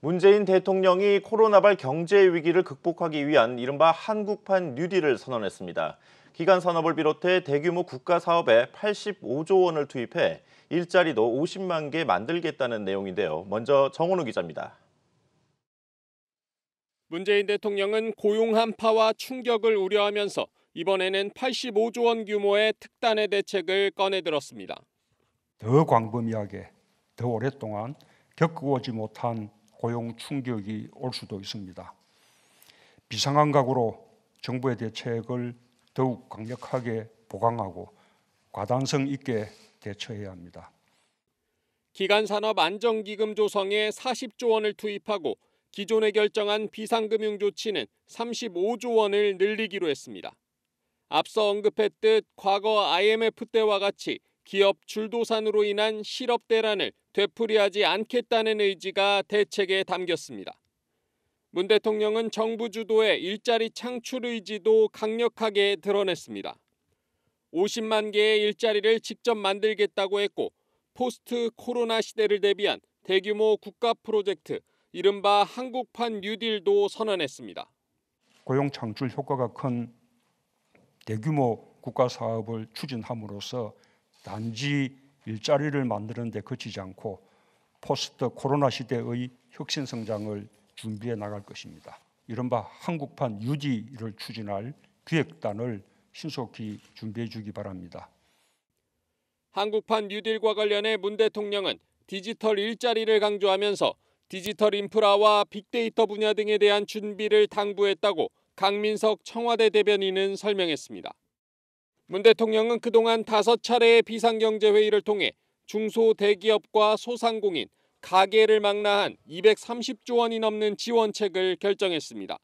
문재인 대통령이 코로나발 경제 위기를 극복하기 위한 이른바 한국판 뉴딜을 선언했습니다. 기간 산업을 비롯해 대규모 국가 사업에 85조 원을 투입해 일자리도 50만 개 만들겠다는 내용인데요. 먼저 정원우 기자입니다. 문재인 대통령은 고용 한파와 충격을 우려하면서 이번에는 85조 원 규모의 특단의 대책을 꺼내들었습니다. 더 광범위하게 더 오랫동안 겪어오지 못한 고용 충격이 올 수도 있습니다. 비상한 각오로 정부의 대책을 더욱 강력하게 보강하고 과단성 있게 대처해야 합니다. 기간 산업 안정기금 조성에 40조 원을 투입하고 기존에 결정한 비상금융 조치는 35조 원을 늘리기로 했습니다. 앞서 언급했듯 과거 IMF 때와 같이 기업 줄도산으로 인한 실업 대란을 되풀이하지 않겠다는 의지가 대책에 담겼습니다. 문 대통령은 정부 주도의 일자리 창출 의지도 강력하게 드러냈습니다. 50만 개의 일자리를 직접 만들겠다고 했고 포스트 코로나 시대를 대비한 대규모 국가 프로젝트 이른바 한국판 뉴딜도 선언했습니다. 고용 창출 효과가 큰 대규모 국가 사업을 추진함으로써 단지 일자리를 만드는데 그치지 않고 포스트 코로나 시대의 혁신 성장을 준비해 나갈 것입니다. 이른바 한국판 유지를 추진할 기획단을 신속히 준비해 주기 바랍니다. 한국판 뉴딜과 관련해 문 대통령은 디지털 일자리를 강조하면서 디지털 인프라와 빅데이터 분야 등에 대한 준비를 당부했다고 강민석 청와대 대변인은 설명했습니다. 문 대통령은 그동안 다섯 차례의 비상경제회의를 통해 중소대기업과 소상공인, 가게를 망라한 230조 원이 넘는 지원책을 결정했습니다.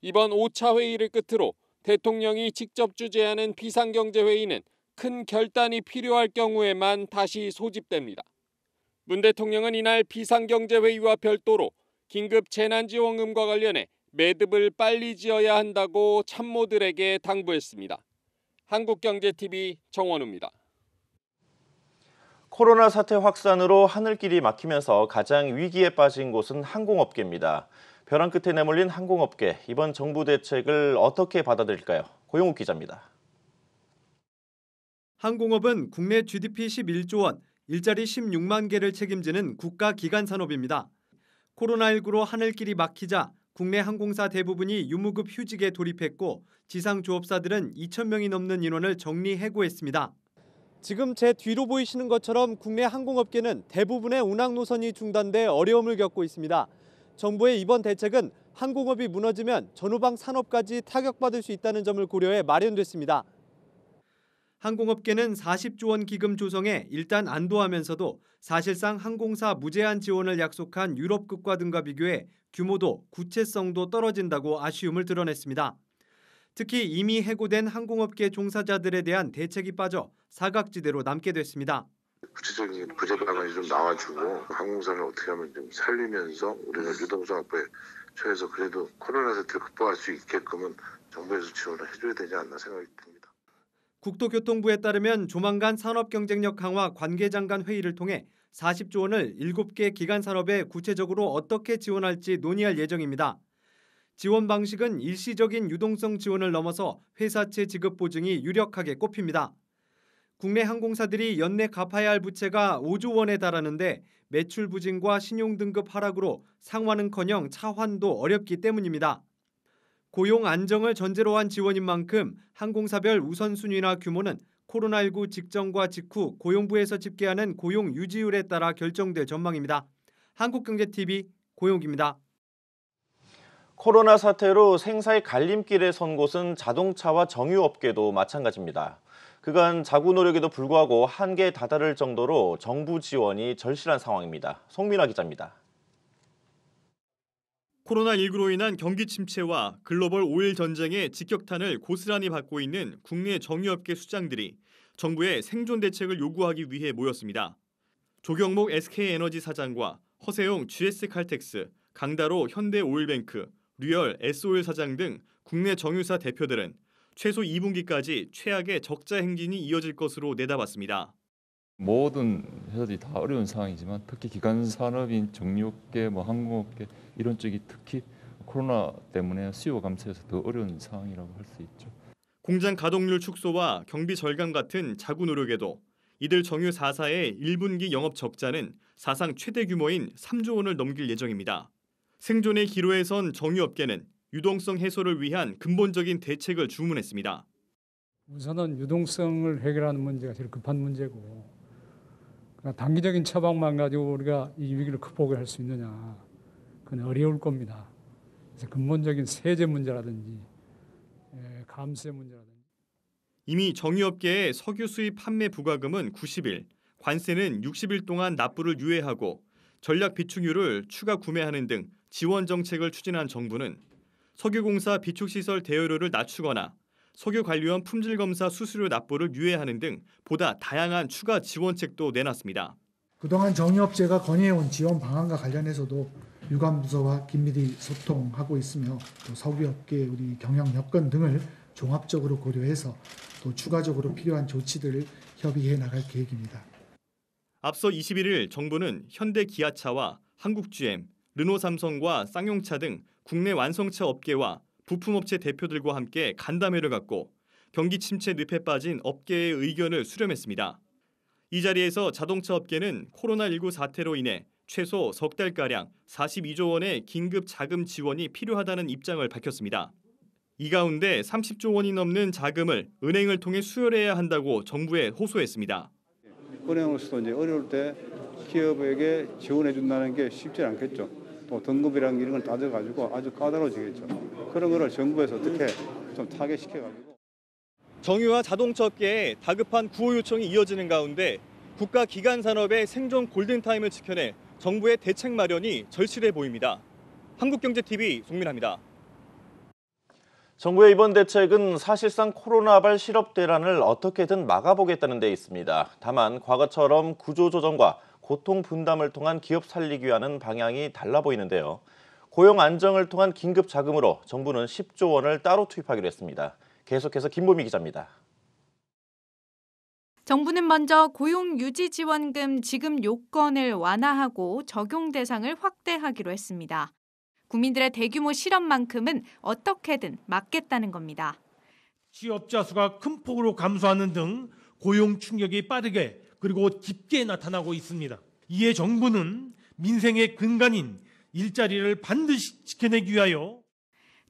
이번 5차 회의를 끝으로 대통령이 직접 주재하는 비상경제회의는 큰 결단이 필요할 경우에만 다시 소집됩니다. 문 대통령은 이날 비상경제회의와 별도로 긴급 재난지원금과 관련해 매듭을 빨리 지어야 한다고 참모들에게 당부했습니다. 한국경제TV 정원우입니다. 코로나 사태 확산으로 하늘길이 막히면서 가장 위기에 빠진 곳은 항공업계입니다. 벼랑 끝에 내몰린 항공업계, 이번 정부 대책을 어떻게 받아들일까요? 고용욱 기자입니다. 항공업은 국내 GDP 11조 원, 일자리 16만 개를 책임지는 국가기관 산업입니다. 코로나19로 하늘길이 막히자 국내 항공사 대부분이 유무급 휴직에 돌입했고 지상 조업사들은 2천 명이 넘는 인원을 정리 해고했습니다. 지금 제 뒤로 보이시는 것처럼 국내 항공업계는 대부분의 운항 노선이 중단돼 어려움을 겪고 있습니다. 정부의 이번 대책은 항공업이 무너지면 전후방 산업까지 타격받을 수 있다는 점을 고려해 마련됐습니다. 항공업계는 40조 원 기금 조성에 일단 안도하면서도 사실상 항공사 무제한 지원을 약속한 유럽 국가 등과 비교해 규모도 구체성도 떨어진다고 아쉬움을 드러냈습니다. 특히 이미 해고된 항공업계 종사자들에 대한 대책이 빠져 사각지대로 남게 됐습니다. 구체적인 구제 방안이 좀 나와주고 항공사를 어떻게 하면 좀 살리면서 우리가 유동성 확보에 처해서 그래도 코로나 사태를 극복할 수 있게끔은 정부에서 지원을 해줘야 되지 않나 생각이 듭니다. 국토교통부에 따르면 조만간 산업경쟁력 강화 관계장관 회의를 통해 40조 원을 7개 기간 산업에 구체적으로 어떻게 지원할지 논의할 예정입니다. 지원 방식은 일시적인 유동성 지원을 넘어서 회사채 지급 보증이 유력하게 꼽힙니다. 국내 항공사들이 연내 갚아야 할 부채가 5조 원에 달하는데 매출 부진과 신용등급 하락으로 상환은커녕 차환도 어렵기 때문입니다. 고용 안정을 전제로 한 지원인 만큼 항공사별 우선순위나 규모는 코로나19 직전과 직후 고용부에서 집계하는 고용 유지율에 따라 결정될 전망입니다. 한국경제TV 고용기입니다. 코로나 사태로 생사의 갈림길에 선 곳은 자동차와 정유업계도 마찬가지입니다. 그간 자구 노력에도 불구하고 한계에 다다를 정도로 정부 지원이 절실한 상황입니다. 송민아 기자입니다. 코로나19로 인한 경기 침체와 글로벌 오일 전쟁의 직격탄을 고스란히 받고 있는 국내 정유업계 수장들이 정부의 생존 대책을 요구하기 위해 모였습니다. 조경목 SK에너지 사장과 허세용 GS칼텍스, 강다로 현대오일뱅크, 류열 S오일 사장 등 국내 정유사 대표들은 최소 2분기까지 최악의 적자 행진이 이어질 것으로 내다봤습니다. 모든 회사들이 다 어려운 상황이지만 특히 기간 산업인 정유업계, 뭐 항공업계 이런 쪽이 특히 코로나 때문에 수요 감소해서 더 어려운 상황이라고 할 수 있죠. 공장 가동률 축소와 경비 절감 같은 자구 노력에도 이들 정유 4사의 1분기 영업 적자는 사상 최대 규모인 3조 원을 넘길 예정입니다. 생존의 기로에 선 정유업계는 유동성 해소를 위한 근본적인 대책을 주문했습니다. 우선은 유동성을 해결하는 문제가 제일 급한 문제고 그러니 단기적인 처방만 가지고 우리가 이 위기를 극복할 수 있느냐. 그건 어려울 겁니다. 그래서 근본적인 세제 문제라든지 예, 감세 문제라든지 이미 정유업계의 석유 수입 판매 부과금은 90일, 관세는 60일 동안 납부를 유예하고 전략 비축유를 추가 구매하는 등 지원 정책을 추진한 정부는 석유공사 비축시설 대여료를 낮추거나 석유 관련 품질 검사 수수료 납부를 유예하는 등 보다 다양한 추가 지원책도 내놨습니다. 그동안 정유업체가 건의해온 지원 방안과 관련해서도 유관부서와 긴밀히 소통하고 있으며 또 석유업계 우리 경영 여건 등을 종합적으로 고려해서 또 추가적으로 필요한 조치들을 협의해 나갈 계획입니다. 앞서 21일 정부는 현대 기아차와 한국GM, 르노삼성과 쌍용차 등 국내 완성차 업계와 부품업체 대표들과 함께 간담회를 갖고 경기 침체 늪에 빠진 업계의 의견을 수렴했습니다. 이 자리에서 자동차 업계는 코로나19 사태로 인해 최소 석 달가량 42조 원의 긴급 자금 지원이 필요하다는 입장을 밝혔습니다. 이 가운데 30조 원이 넘는 자금을 은행을 통해 수혈해야 한다고 정부에 호소했습니다. 은행으로서 그 이제 어려울 때 기업에게 지원해 준다는 게 쉽지 않겠죠. 뭐 등급이랑 이런 걸 따져가지고 아주 까다로워지겠죠. 그런 거를 정부에서 어떻게 좀 타겟시켜가지고. 정유와 자동차 업계에 다급한 구호 요청이 이어지는 가운데 국가 기간 산업의 생존 골든타임을 지켜낼 정부의 대책 마련이 절실해 보입니다. 한국경제TV 송민아입니다. 정부의 이번 대책은 사실상 코로나발 실업 대란을 어떻게든 막아보겠다는 데 있습니다. 다만 과거처럼 구조조정과 고통 분담을 통한 기업 살리기와는 방향이 달라 보이는데요. 고용 안정을 통한 긴급 자금으로 정부는 10조 원을 따로 투입하기로 했습니다. 계속해서 김보미 기자입니다. 정부는 먼저 고용 유지 지원금 지급 요건을 완화하고 적용 대상을 확대하기로 했습니다. 국민들의 대규모 실업만큼은 어떻게든 막겠다는 겁니다. 취업자 수가 큰 폭으로 감소하는 등 고용 충격이 빠르게 그리고 깊게 나타나고 있습니다. 이에 정부는 민생의 근간인 일자리를 반드시 지켜내기 위하여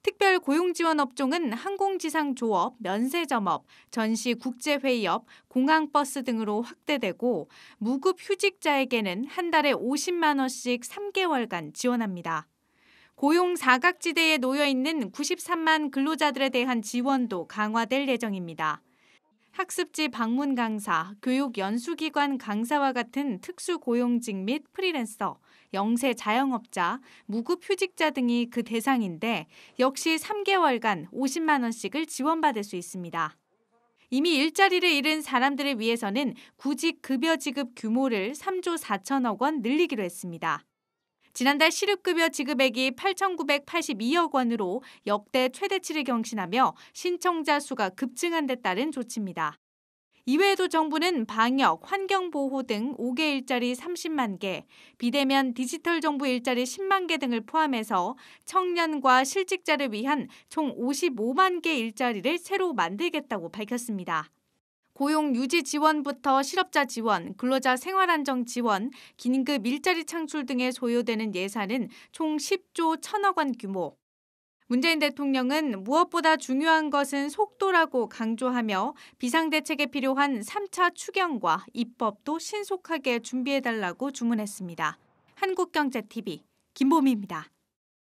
특별 고용 지원 업종은 항공지상 조업, 면세점업, 전시 국제회의업, 공항버스 등으로 확대되고 무급 휴직자에게는 한 달에 50만 원씩 3개월간 지원합니다. 고용 사각지대에 놓여 있는 93만 근로자들에 대한 지원도 강화될 예정입니다. 학습지 방문 강사, 교육 연수기관 강사와 같은 특수고용직 및 프리랜서, 영세 자영업자, 무급 휴직자 등이 그 대상인데 역시 3개월간 50만 원씩을 지원받을 수 있습니다. 이미 일자리를 잃은 사람들을 위해서는 구직 급여 지급 규모를 3조 4천억 원 늘리기로 했습니다. 지난달 실업급여 지급액이 8,982억 원으로 역대 최대치를 경신하며 신청자 수가 급증한 데 따른 조치입니다. 이외에도 정부는 방역, 환경보호 등 5개 일자리 30만 개, 비대면 디지털 정부 일자리 10만 개 등을 포함해서 청년과 실직자를 위한 총 55만 개 일자리를 새로 만들겠다고 밝혔습니다. 고용 유지 지원부터 실업자 지원, 근로자 생활안정 지원, 긴급 일자리 창출 등에 소요되는 예산은 총 10조 1천억 원 규모. 문재인 대통령은 무엇보다 중요한 것은 속도라고 강조하며 비상대책에 필요한 3차 추경과 입법도 신속하게 준비해달라고 주문했습니다. 한국경제TV 김보미입니다.